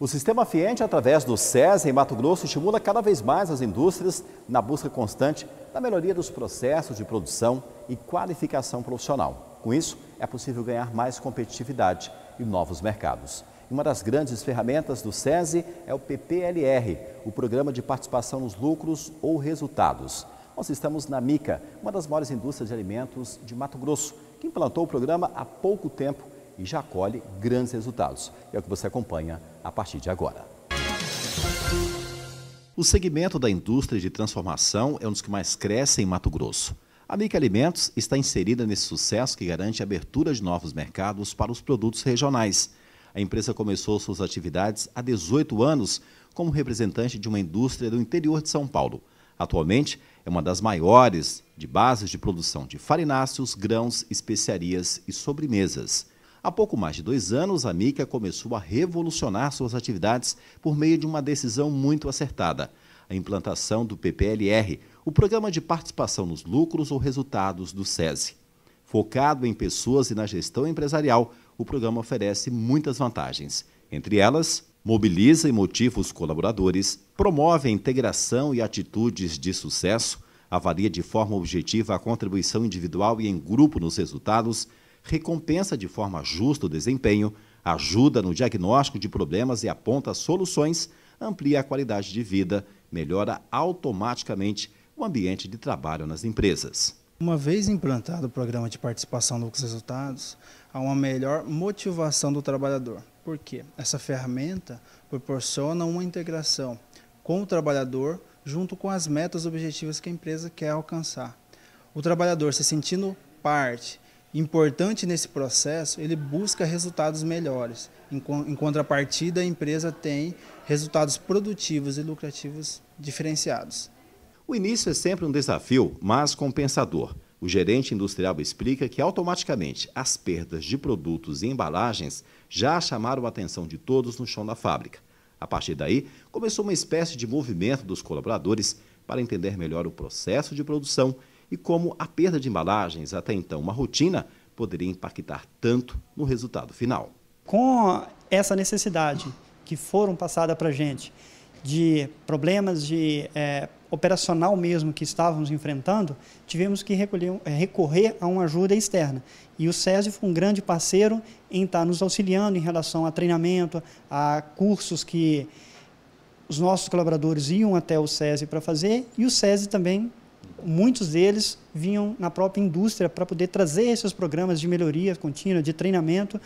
O sistema Fiente, através do SESI em Mato Grosso, estimula cada vez mais as indústrias na busca constante da melhoria dos processos de produção e qualificação profissional. Com isso, é possível ganhar mais competitividade e novos mercados. Uma das grandes ferramentas do SESI é o PPLR, o Programa de Participação nos Lucros ou Resultados. Nós estamos na Mica, uma das maiores indústrias de alimentos de Mato Grosso, que implantou o programa há pouco tempo e já colhe grandes resultados. É o que você acompanha a partir de agora. O segmento da indústria de transformação é um dos que mais cresce em Mato Grosso. A Mica Alimentos está inserida nesse sucesso que garante a abertura de novos mercados para os produtos regionais. A empresa começou suas atividades há 18 anos como representante de uma indústria do interior de São Paulo. Atualmente, é uma das maiores de bases de produção de farináceos, grãos, especiarias e sobremesas. Há pouco mais de dois anos, a Mica começou a revolucionar suas atividades por meio de uma decisão muito acertada: a implantação do PPLR, o Programa de Participação nos Lucros ou Resultados do SESI. Focado em pessoas e na gestão empresarial, o programa oferece muitas vantagens. Entre elas, mobiliza e motiva os colaboradores, promove a integração e atitudes de sucesso, avalia de forma objetiva a contribuição individual e em grupo nos resultados, recompensa de forma justa o desempenho, ajuda no diagnóstico de problemas e aponta soluções, amplia a qualidade de vida, melhora automaticamente o ambiente de trabalho nas empresas. Uma vez implantado o programa de participação nos resultados, há uma melhor motivação do trabalhador. Por quê? Essa ferramenta proporciona uma integração com o trabalhador junto com as metas objetivas que a empresa quer alcançar. O trabalhador se sentindo parte importante nesse processo, ele busca resultados melhores. Em, contrapartida, a empresa tem resultados produtivos e lucrativos diferenciados. O início é sempre um desafio, mas compensador. O gerente industrial explica que automaticamente as perdas de produtos e embalagens já chamaram a atenção de todos no chão da fábrica. A partir daí, começou uma espécie de movimento dos colaboradores para entender melhor o processo de produção e como a perda de embalagens, até então uma rotina, poderia impactar tanto no resultado final. Com essa necessidade que foram passada para a gente de problemas de é, operacional mesmo que estávamos enfrentando, tivemos que recolher, é, recorrer a uma ajuda externa. E o SESI foi um grande parceiro em estar tá nos auxiliando em relação a treinamento, a cursos que os nossos colaboradores iam até o SESI para fazer, e o SESI também muitos deles vinham na própria indústria para poder trazer esses programas de melhoria contínua, de treinamento,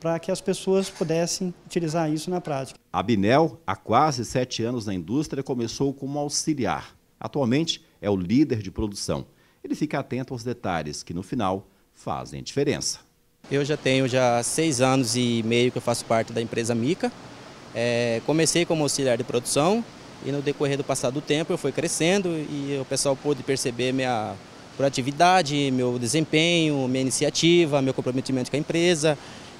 para que as pessoas pudessem utilizar isso na prática. A Binel, há quase sete anos na indústria, começou como auxiliar. Atualmente é o líder de produção. Ele fica atento aos detalhes que, no final, fazem diferença. Eu já tenho já seis anos e meio que eu faço parte da empresa Mica. É, comecei como auxiliar de produção, e no decorrer do passar do tempo eu fui crescendo e o pessoal pôde perceber minha proatividade, meu desempenho, minha iniciativa, meu comprometimento com a empresa.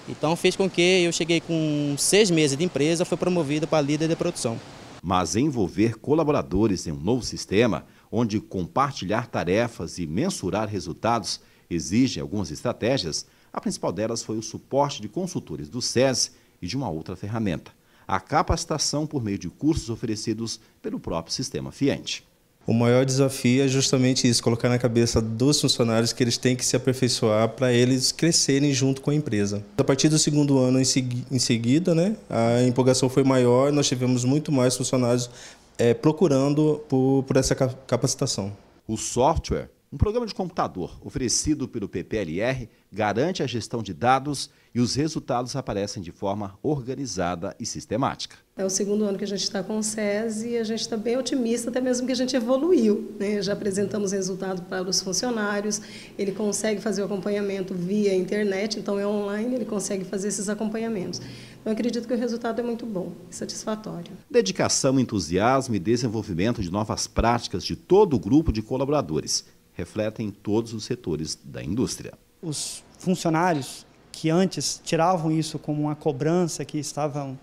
Então fez com que eu cheguei com seis meses de empresa, fui promovido para líder de produção. Mas envolver colaboradores em um novo sistema, onde compartilhar tarefas e mensurar resultados exige algumas estratégias, a principal delas foi o suporte de consultores do SES e de uma outra ferramenta a capacitação por meio de cursos oferecidos pelo próprio sistema FIANTE. O maior desafio é justamente isso, colocar na cabeça dos funcionários que eles têm que se aperfeiçoar para eles crescerem junto com a empresa. A partir do segundo ano em, em seguida, né, a empolgação foi maior, nós tivemos muito mais funcionários é, procurando por, por essa capacitação. O software um programa de computador oferecido pelo PPLR garante a gestão de dados e os resultados aparecem de forma organizada e sistemática. É o segundo ano que a gente está com o SES e a gente está bem otimista, até mesmo que a gente evoluiu. Né? Já apresentamos resultado para os funcionários, ele consegue fazer o acompanhamento via internet, então é online, ele consegue fazer esses acompanhamentos. Então, acredito que o resultado é muito bom e satisfatório. Dedicação, entusiasmo e desenvolvimento de novas práticas de todo o grupo de colaboradores refletem todos os setores da indústria. Os funcionários que antes tiravam isso como uma cobrança, que estavam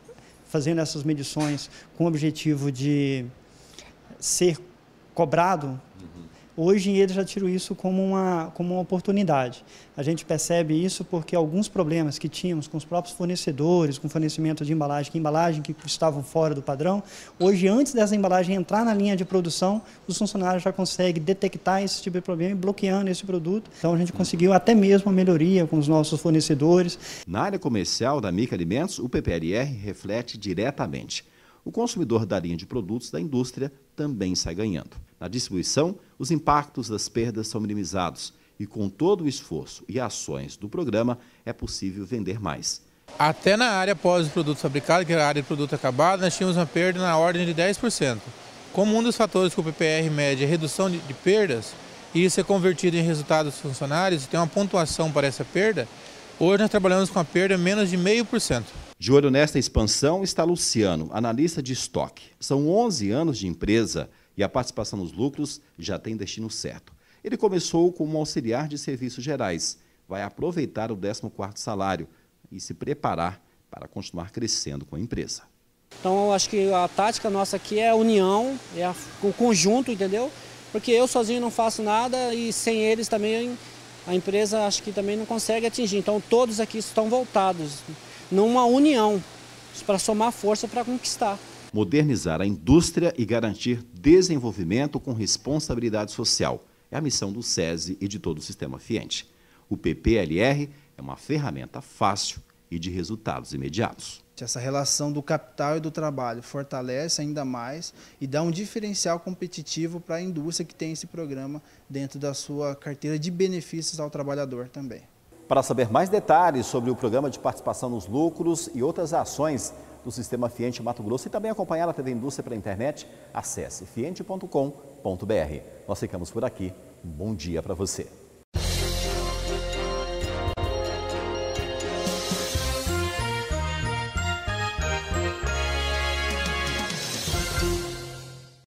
fazendo essas medições com o objetivo de ser cobrado Hoje eles já tiram isso como uma, como uma oportunidade. A gente percebe isso porque alguns problemas que tínhamos com os próprios fornecedores, com fornecimento de embalagem, que embalagem que estavam fora do padrão, hoje, antes dessa embalagem entrar na linha de produção, os funcionários já conseguem detectar esse tipo de problema e bloqueando esse produto. Então a gente conseguiu até mesmo a melhoria com os nossos fornecedores. Na área comercial da Mica Alimentos, o PPLR reflete diretamente. O consumidor da linha de produtos da indústria também sai ganhando. Na distribuição, os impactos das perdas são minimizados e com todo o esforço e ações do programa é possível vender mais. Até na área pós produto fabricado, que era a área de produto acabado, nós tínhamos uma perda na ordem de 10%. Como um dos fatores que o PPR mede é a redução de, de perdas, e isso é convertido em resultados dos funcionários, tem uma pontuação para essa perda, hoje nós trabalhamos com a perda menos de 0,5%. De olho nesta expansão está Luciano, analista de estoque. São 11 anos de empresa e a participação nos lucros já tem destino certo. Ele começou como auxiliar de serviços gerais, vai aproveitar o 14º salário e se preparar para continuar crescendo com a empresa. Então, acho que a tática nossa aqui é a união, é a, o conjunto, entendeu? Porque eu sozinho não faço nada e sem eles também a empresa acho que também não consegue atingir. Então, todos aqui estão voltados numa união para somar força para conquistar modernizar a indústria e garantir desenvolvimento com responsabilidade social. É a missão do SESI e de todo o sistema Fiente. O PPLR é uma ferramenta fácil e de resultados imediatos. Essa relação do capital e do trabalho fortalece ainda mais e dá um diferencial competitivo para a indústria que tem esse programa dentro da sua carteira de benefícios ao trabalhador também. Para saber mais detalhes sobre o programa de participação nos lucros e outras ações do Sistema Fiente Mato Grosso e também acompanhar a TV Indústria pela internet, acesse fiente.com.br. Nós ficamos por aqui. Um bom dia para você.